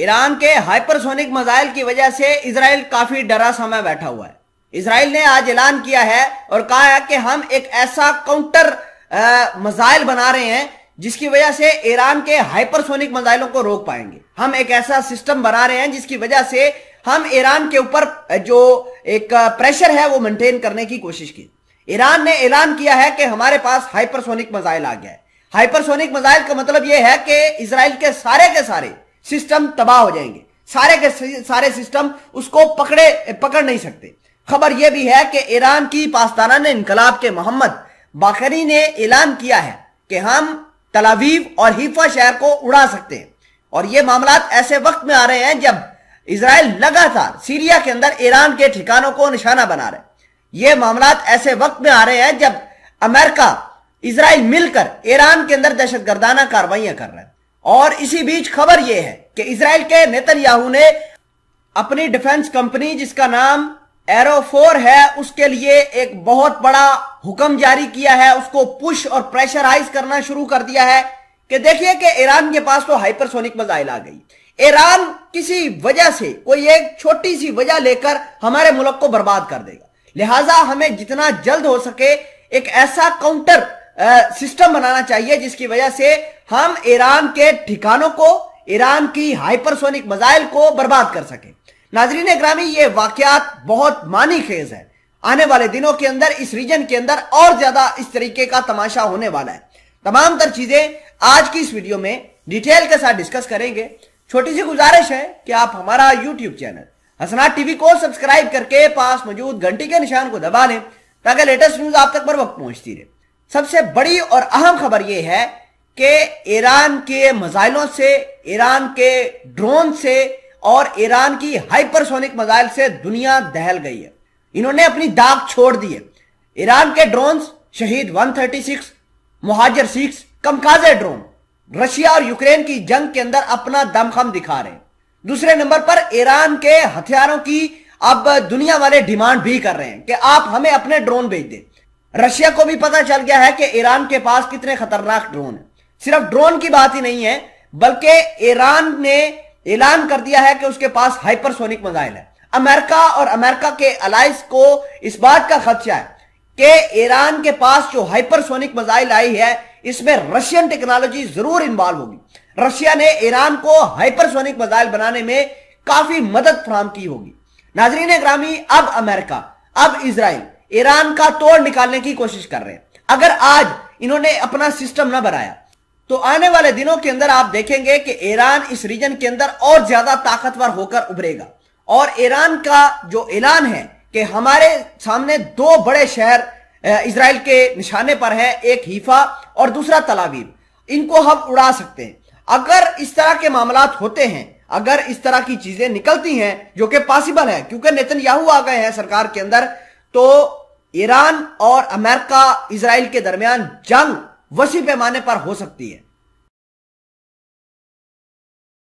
Iran के hypersonic missile की वजह से इसराइल काफी डरा समय बैठा हुआ है इसराइल ने आज ऐलान किया है और कहा है कि हम एक ऐसा काउंटर मजाइल बना रहे हैं जिसकी वजह से ईरान के हाइपरसोनिक मजाइलों को रोक पाएंगे हम एक ऐसा सिस्टम बना रहे हैं जिसकी वजह से हम ईरान के ऊपर जो एक प्रेशर है वो मेंटेन करने की कोशिश की ईरान ने ऐलान किया है कि हमारे पास हाइपरसोनिक मजाइल आ गया है हाइपरसोनिक मिसाइल का मतलब यह है कि इसराइल के सारे के सारे सिस्टम तबाह हो जाएंगे सारे के सारे सिस्टम उसको पकड़े पकड़ नहीं सकते खबर यह भी है कि ईरान की पास्ताना ने इनकलाब के मोहम्मद बाखरी ने ऐलान किया है कि हम तलावीव और हिफा शहर को उड़ा सकते हैं और ये मामला ऐसे वक्त में आ रहे हैं जब इसराइल लगातार सीरिया के अंदर ईरान के ठिकानों को निशाना बना रहे ये मामला ऐसे वक्त में आ रहे हैं जब अमेरिका इसराइल मिलकर ईरान के अंदर दहशत गर्दाना कार्रवाइयां कर रहे हैं और इसी बीच खबर यह है कि इसराइल के नेतन्याहू ने अपनी डिफेंस कंपनी जिसका नाम एरो फोर है उसके लिए एक बहुत बड़ा हुक्म जारी किया है उसको पुश और प्रेशराइज करना शुरू कर दिया है कि देखिए कि ईरान के पास तो हाइपरसोनिक मजाइल आ गई ईरान किसी वजह से कोई एक छोटी सी वजह लेकर हमारे मुल्क को बर्बाद कर देगा लिहाजा हमें जितना जल्द हो सके एक ऐसा काउंटर सिस्टम बनाना चाहिए जिसकी वजह से हम ईरान के ठिकानों को ईरान की हाइपरसोनिक मजाइल को बर्बाद कर सके नाजरीन ग्रामी ये वाकत बहुत मानी खेज है आने वाले दिनों के अंदर इस रीजन के अंदर और ज्यादा इस तरीके का तमाशा होने वाला है तमाम तर चीजें आज की इस वीडियो में डिटेल के साथ डिस्कस करेंगे छोटी सी गुजारिश है कि आप हमारा यूट्यूब चैनल हसना टीवी को सब्सक्राइब करके पास मौजूद घंटी के निशान को दबा लें ताकि लेटेस्ट न्यूज आप तक बर वक्त पहुंचती रहे सबसे बड़ी और अहम खबर यह है कि ईरान के मजाइलों से ईरान के ड्रोन से और ईरान की हाइपरसोनिक मजाइल से दुनिया दहल गई है इन्होंने अपनी दाग छोड़ दी है ईरान के drone Shahed 136 Mohajer six kamikaze drone Russia और यूक्रेन की जंग के अंदर अपना दमखम दिखा रहे हैं दूसरे नंबर पर ईरान के हथियारों की अब दुनिया वाले डिमांड भी कर रहे हैं कि आप हमें अपने ड्रोन भेज दें रशिया को भी पता चल गया है कि ईरान के पास कितने खतरनाक ड्रोन है सिर्फ ड्रोन की बात ही नहीं है बल्कि ईरान ने ऐलान कर दिया है कि उसके पास हाइपरसोनिक मिसाइल है अमेरिका और अमेरिका के अलाइस को इस बात का खदशा है कि ईरान के पास जो हाइपरसोनिक मिसाइल आई है इसमें रशियन टेक्नोलॉजी जरूर इन्वॉल्व होगी रशिया ने ईरान को हाइपरसोनिक मिसाइल बनाने में काफी मदद फ्राहम की होगी नाजरीन ग्रामी अब अमेरिका अब इसराइल ईरान का तोड़ निकालने की कोशिश कर रहे हैं अगर आज इन्होंने अपना सिस्टम ना बनाया तो आने वाले दिनों के अंदर आप देखेंगे कि ईरान इस रीजन के अंदर और ज्यादा ताकतवर होकर उभरेगा और ईरान का जो ऐलान है कि हमारे सामने दो बड़े शहर इसराइल के निशाने पर है एक हीफा और दूसरा तलावीर इनको हम उड़ा सकते हैं अगर इस तरह के मामला होते हैं अगर इस तरह की चीजें निकलती हैं जो कि पॉसिबल है क्योंकि नेतन याहू आ गए हैं सरकार के अंदर तो ईरान और अमेरिका इसराइल के दरमियान जंग वसी पैमाने पर हो सकती है